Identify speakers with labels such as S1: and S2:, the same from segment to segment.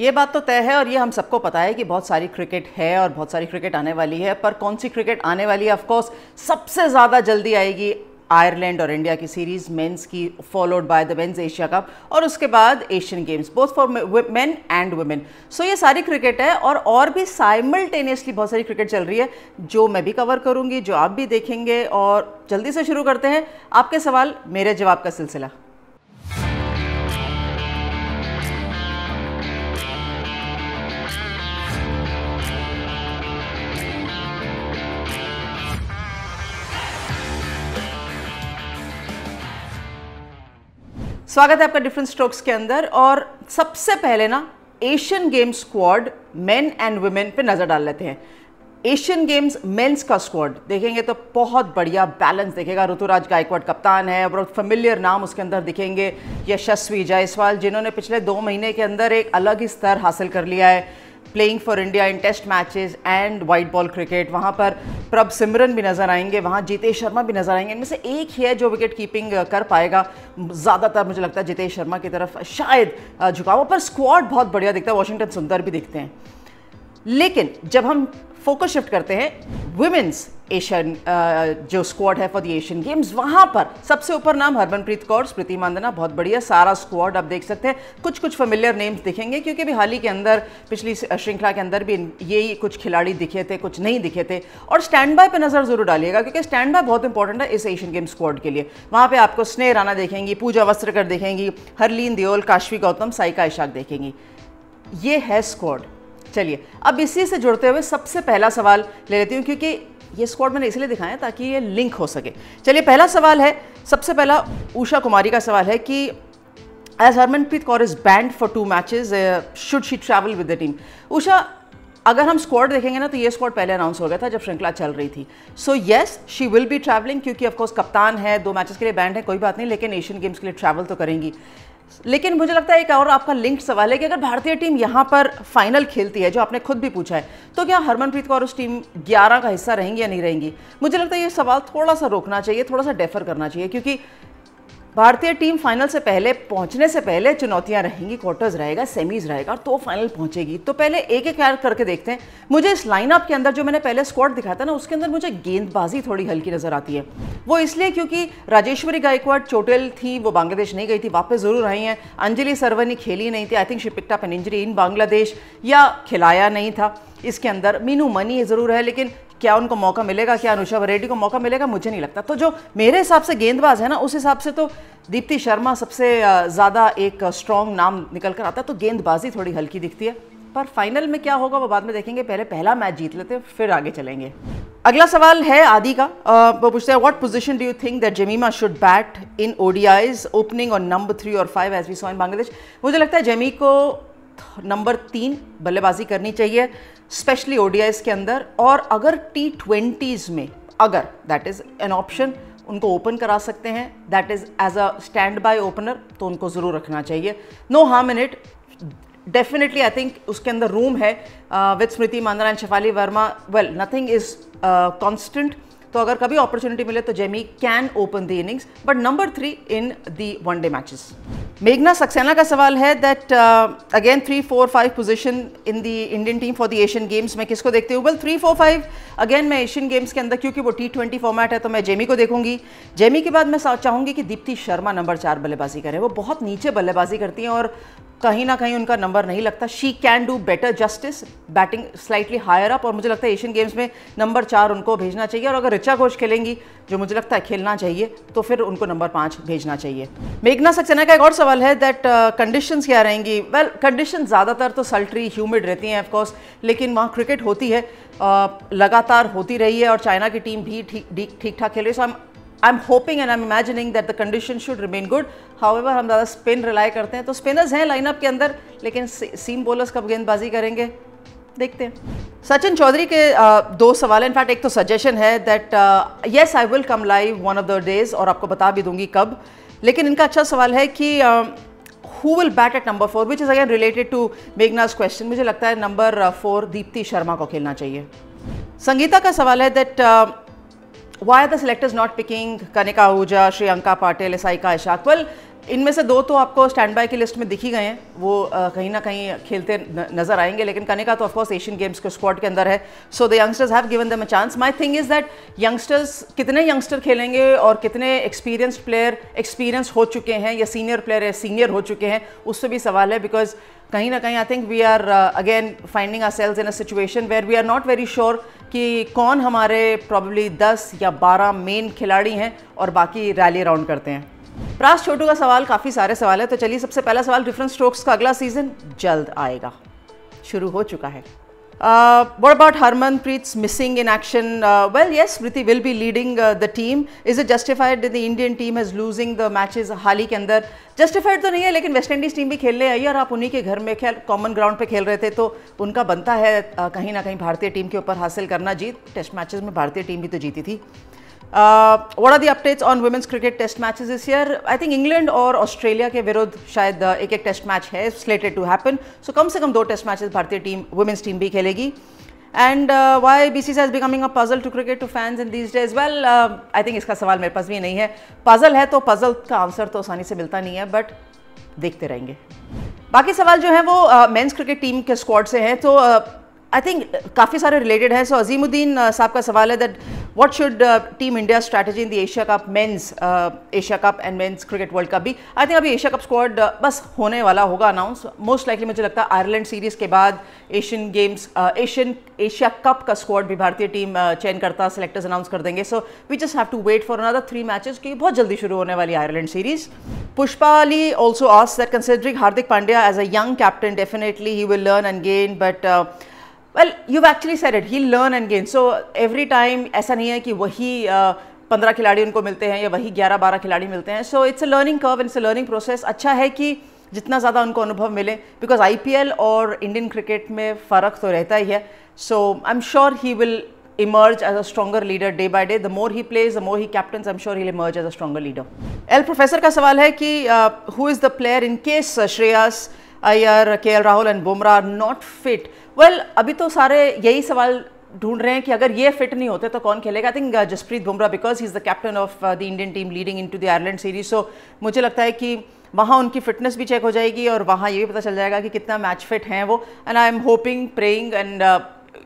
S1: ये बात तो तय है और ये हम सबको पता है कि बहुत सारी क्रिकेट है और बहुत सारी क्रिकेट आने वाली है पर कौन सी क्रिकेट आने वाली है ऑफकोर्स सबसे ज़्यादा जल्दी आएगी आयरलैंड और इंडिया की सीरीज मेंस की followed by the men's Asia cup और उसके बाद Asian games both for men and women so ये सारी क्रिकेट है और और भी साइमल्टेनियसली बहुत सारी क्रिकेट चल रही है जो मैं भी कवर करूँगी जो आप भी देखेंगे और जल्दी से शुरू करते हैं आपके सवाल मेरे जवाब का सिलसिला स्वागत है आपका डिफरेंट स्ट्रोक्स के अंदर और सबसे पहले ना Asian games squad men and women पे नज़र डाल लेते हैं एशियन गेम्स मेंस का स्क्वाड देखेंगे तो बहुत बढ़िया बैलेंस देखेगा ऋतुराज गायकवाड कप्तान है और फेमिलियर नाम उसके अंदर दिखेंगे यशस्वी जायसवाल जिन्होंने पिछले दो महीने के अंदर एक अलग ही स्तर हासिल कर लिया है playing for India in test matches and white ball cricket वहाँ पर प्रभ सिमरन भी नज़र आएंगे वहाँ जितेश शर्मा भी नज़र आएंगे इनमें से एक ही है जो विकेट कीपिंग कर पाएगा ज़्यादातर मुझे लगता है जितेश शर्मा की तरफ शायद झुकाव पर स्क्वाड बहुत बढ़िया दिखता है वॉशिंगटन सुंदर भी दिखते हैं लेकिन जब हम फोकस शिफ्ट करते हैं वुमेन्स एशियन जो स्क्वाड है फॉर द एशियन गेम्स वहाँ पर सबसे ऊपर नाम हरमनप्रीत कौर स्मृति मंदना बहुत बढ़िया सारा स्क्वाड आप देख सकते हैं कुछ कुछ फेमिलियर नेम्स दिखेंगे क्योंकि भी हाल ही के अंदर पिछली श्रृंखला के अंदर भी यही कुछ खिलाड़ी दिखे थे कुछ नहीं दिखे थे और स्टैंड बाय पर नज़र जरूर डालिएगा क्योंकि स्टैंड बाय बहुत इंपॉर्टेंट है इस एशियन गेम्स स्क्वाड के लिए वहाँ पर आपको स्नेह राना देखेंगी पूजा वस्त्रकर देखेंगी हरलीन देओल काशवी गौतम साइका इशाक देखेंगी ये है स्क्वाड चलिए अब इसी से जुड़ते हुए सबसे पहला सवाल ले लेती हूँ क्योंकि ये स्क्वाड मैंने इसलिए दिखाया ताकि ये लिंक हो सके चलिए पहला सवाल है सबसे पहला उषा कुमारी का सवाल है कि as Harmanpreet Kaur is banned for two match should she travel with the team Usha अगर हम स्क्वाड देखेंगे ना तो ये स्क्वाड पहले अनाउंस हो गया था जब श्रृंखला चल रही थी so yes she will be travelling क्योंकि ऑफकोर्स कप्तान है दो मैचेस के लिए बैंड है कोई बात नहीं लेकिन एशियन गेम्स के लिए ट्रैवल तो करेंगी लेकिन मुझे लगता है एक और आपका लिंक्ड सवाल है कि अगर भारतीय टीम यहाँ पर फाइनल खेलती है जो आपने खुद भी पूछा है तो क्या हरमनप्रीत कौर उस टीम 11 का हिस्सा रहेंगी या नहीं रहेंगी मुझे लगता है ये सवाल थोड़ा सा रोकना चाहिए थोड़ा सा डेफर करना चाहिए क्योंकि भारतीय टीम फाइनल से पहले पहुंचने से पहले चुनौतियां रहेंगी क्वार्टर्स रहेगा सेमीज रहेगा तो फाइनल पहुंचेगी तो पहले एक एक यार करके देखते हैं मुझे इस लाइनअप के अंदर जो मैंने पहले स्क्वाड दिखाया था ना उसके अंदर मुझे गेंदबाजी थोड़ी हल्की नज़र आती है वो इसलिए क्योंकि राजेश्वरी गायकवाड़ चोटेल थी वो बांग्लादेश नहीं गई थी वापस ज़रूर आई हैं अंजलि सरवनी खेली नहीं थी I think she picked up an injury in Bangladesh या खिलाया नहीं था इसके अंदर मीनू मनी ज़रूर है लेकिन क्या उनको मौका मिलेगा क्या अनुषा रेड्डी को मौका मिलेगा मुझे नहीं लगता तो जो मेरे हिसाब से गेंदबाज है ना उस हिसाब से तो दीप्ति शर्मा सबसे ज़्यादा एक स्ट्रॉन्ग नाम निकल कर आता है तो गेंदबाजी थोड़ी हल्की दिखती है पर फाइनल में क्या होगा वो बाद में देखेंगे पहले पहला मैच जीत लेते हैं फिर आगे चलेंगे अगला सवाल है आदि का वो पूछते हैं what position do you think that Jemimah should bat in ODIs opening और नंबर थ्री और five as we saw in Bangladesh मुझे लगता है जेमी को नंबर तीन बल्लेबाजी करनी चाहिए स्पेशली ओडियाइज के अंदर और अगर टी ट्वेंटीज़ में अगर दैट इज़ एन ऑप्शन उनको ओपन करा सकते हैं that is as a stand by opener तो उनको ज़रूर रखना चाहिए नो हा मिनिट डेफिनेटली आई थिंक उसके अंदर रूम है विद स्मृति मानना and Shafali Verma well nothing is constant तो अगर कभी अपॉर्चुनिटी मिले तो Jemi can open the innings but number three in the one day matches मेघना सक्सेना का सवाल है that again three four five position in the Indian team for the Asian games मैं किसको देखती हूँ well three four five again मैं Asian games के अंदर क्योंकि वो टी ट्वेंटी फॉर्मेट है तो मैं जेमी को देखूंगी जेमी के बाद मैं चाहूँगी कि दीप्ति शर्मा नंबर चार बल्लेबाजी करें वो बहुत नीचे बल्लेबाजी करती हैं और कहीं ना कहीं उनका नंबर नहीं लगता she can do better justice batting slightly higher up और मुझे लगता है एशियन गेम्स में नंबर चार उनको भेजना चाहिए और अगर ऋचा घोष खेलेंगी जो मुझे लगता है खेलना चाहिए तो फिर उनको नंबर पाँच भेजना चाहिए मेघना सक्सेना का एक और सवाल है दैट कंडीशन uh, क्या रहेंगी वेल well, कंडीशन ज़्यादातर तो सल्ट्री ह्यूमिड रहती हैं ऑफकोर्स लेकिन वहाँ क्रिकेट होती है uh, लगातार होती रही है और चाइना की टीम भी ठीक ठीक ठाक खेल रही है so I I am hoping and I am imagining that the condition should remain good however हम ज़्यादा स्पिन रिलाई करते हैं तो स्पिनर्स हैं लाइनअप के अंदर लेकिन सीम बोलर्स कब गेंदबाजी करेंगे देखते हैं सचिन चौधरी के uh, दो सवाल इनफैक्ट एक तो सजेशन है that yes I will come live one of the days और आपको बता भी दूंगी कब लेकिन इनका अच्छा सवाल है कि who will bat at number four which is again related to Meghna's question मुझे लगता है नंबर फोर दीप्ति शर्मा को खेलना चाहिए संगीता का सवाल है that why the selectors not picking Kanika Ahuja Shreyanka Patil Saika Ishaque well इनमें से दो तो आपको स्टैंड बाय की लिस्ट में दिखी गए हैं वो कहीं ना कहीं खेलते नजर आएंगे लेकिन कनिका तो ऑफकोर्स एशियन गेम्स के स्क्वाड के अंदर है so the youngsters have given them a chance my thing is that youngsters कितने यंगस्टर खेलेंगे और कितने एक्सपीरियंस्ड प्लेयर एक्सपीरियंस हो चुके हैं या सीनियर प्लेयर सीनियर हो चुके हैं उससे भी सवाल है बिकॉज कहीं ना कहीं I think we are again finding ourselves in a situation where we are not very sure कि कौन हमारे प्रॉब्ली दस या बारह मेन खिलाड़ी हैं और बाकी रैली राउंड करते हैं प्रास छोटू का सवाल काफ़ी सारे सवाल है तो चलिए सबसे पहला सवाल डिफरेंट स्ट्रोक्स का अगला सीज़न जल्द आएगा शुरू हो चुका है Uh, what about Harmanpreet's missing in action? Uh, well, yes, Smriti will be leading uh, the team. Is it justified that the Indian team is losing the matches Hali ही के अंदर जस्टिफाइड तो नहीं है लेकिन वेस्ट इंडीज़ टीम भी खेलने आई और आप उन्हीं के घर में खेल कॉमन ग्राउंड पे खेल रहे थे तो उनका बनता है कहीं ना कहीं भारतीय टीम के ऊपर हासिल करना जीत टेस्ट मैचेस में भारतीय टीम भी तो जीती थी Uh, what are the updates on women's cricket test matches this year? I think England और ऑस्ट्रेलिया के विरुद्ध शायद एक एक टेस्ट match है slated टू हैपन सो कम से कम दो टेस्ट मैचेस भारतीय टीम women's टीम भी खेलेगी and why B C C becoming a puzzle to cricket to fans in these days well I think इसका सवाल मेरे पास भी नहीं है पजल है तो पजल का आंसर तो आसानी से मिलता नहीं है बट देखते रहेंगे बाकी सवाल जो है वो मेंस क्रिकेट टीम के स्क्वाड से हैं तो uh, आई थिंक काफ़ी सारे रिलेटेड हैं सो अजीमुद्दीन uh, साहब का सवाल है that what should team India strategy in the Asia cup men's Asia cup and men's cricket world cup भी आई थिंक अभी एशिया कप स्क्वाड बस होने वाला होगा अनाउंस मोस्ट लाइकली मुझे लगता है आयरलैंड सीरीज के बाद Asian games Asian Asia cup का स्क्वाड भी भारतीय टीम चयन करता सेलेक्टर्स अनाउंस कर देंगे so we just have to wait for another three matches की बहुत जल्दी शुरू होने वाली Ireland series Pushpa Ali also asked that considering Hardik Pandya as a young captain definitely he will learn and gain but well you actually sir it he learn and gain so every time ऐसा नहीं है कि वही पंद्रह खिलाड़ी उनको मिलते हैं या वही ग्यारह बारह खिलाड़ी मिलते हैं so it's a learning curve it's a learning process अच्छा है कि जितना ज़्यादा उनको अनुभव मिले बिकॉज आई पी एल और इंडियन क्रिकेट में फ़र्क तो रहता ही है so I am sure he will emerge as a stronger leader day by day the more he plays the more he captain I am sure he emerge as a stronger leader L professor का सवाल है कि who is the player in case Shreyas Iyer K Rahul and Bumrah not fit well अभी तो सारे यही सवाल ढूंढ रहे हैं कि अगर ये फिट नहीं होते तो कौन खेलेगा I think uh, Jasprit Bumrah because he is the captain of the Indian team leading into the Ireland series so मुझे लगता है कि वहाँ उनकी फिटनेस भी चेक हो जाएगी और वहाँ ये भी पता चल जाएगा कि कितना मैच फिट हैं वो and I am hoping praying and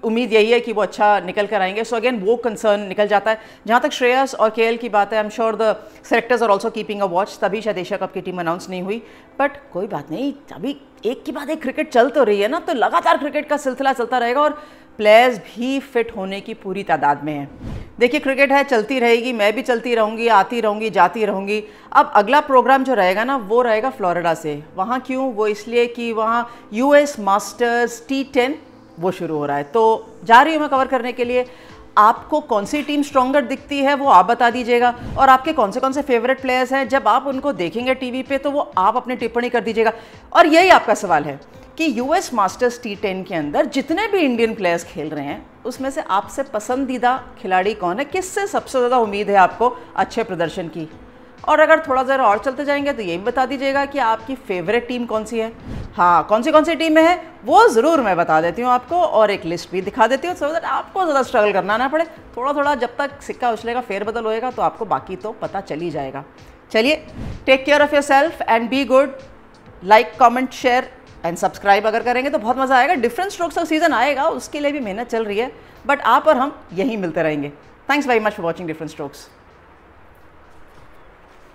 S1: उम्मीद यही है कि वो अच्छा निकल कर आएंगे सो अगेन वो कंसर्न निकल जाता है जहाँ तक श्रेयस और के की बात है I am sure the selectors are also keeping a watch तभी शायद एशिया कप की टीम अनाउंस नहीं हुई बट कोई बात नहीं अभी एक के बाद एक क्रिकेट चल तो रही है ना तो लगातार क्रिकेट का सिलसिला चलता रहेगा और प्लेयर्स भी फिट होने की पूरी तादाद में है देखिए क्रिकेट है चलती रहेगी मैं भी चलती रहूँगी आती रहूँगी जाती रहूँगी अब अगला प्रोग्राम जो रहेगा ना वो रहेगा फ्लोरिडा से वहाँ क्यों वो इसलिए कि वहाँ यूएस मास्टर्स टी टेन वो शुरू हो रहा है तो जा रही हूँ मैं कवर करने के लिए आपको कौन सी टीम स्ट्रॉन्गर दिखती है वो आप बता दीजिएगा और आपके कौन से कौन से फेवरेट प्लेयर्स हैं जब आप उनको देखेंगे टीवी पे तो वो आप अपनी टिप्पणी कर दीजिएगा और यही आपका सवाल है कि यूएस मास्टर्स टी टेन के अंदर जितने भी इंडियन प्लेयर्स खेल रहे हैं उसमें से आपसे पसंदीदा खिलाड़ी कौन है किससे सबसे ज़्यादा उम्मीद है आपको अच्छे प्रदर्शन की और अगर थोड़ा ज़रा और चलते जाएंगे तो ये भी बता दीजिएगा कि आपकी फेवरेट टीम कौन सी है हाँ कौन सी कौन सी टीम में है वो ज़रूर मैं बता देती हूँ आपको और एक लिस्ट भी दिखा देती हूँ सो दैट आपको ज़्यादा स्ट्रगल करना ना पड़े थोड़ा थोड़ा जब तक सिक्का उछलेगा फेरबदल होएगा तो आपको बाकी तो पता चल ही जाएगा चलिए take care of yourself and be good like comment share and subscribe अगर करेंगे तो बहुत मज़ा आएगा डिफरेंट स्ट्रोक्स का सीज़न आएगा उसके लिए भी मेहनत चल रही है बट आप और हम यहीं मिलते रहेंगे thanks very much for watching different strokes